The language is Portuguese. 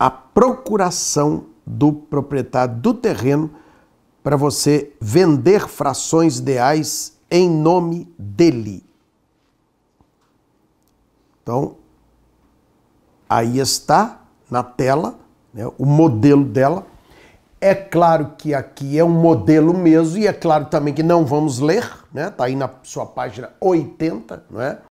a procuração do proprietário do terreno para você vender frações ideais em nome dele. Então, aí está na tela né, o modelo dela. É claro que aqui é um modelo mesmo, e é claro também que não vamos ler, né? Tá aí na sua página 80, não é?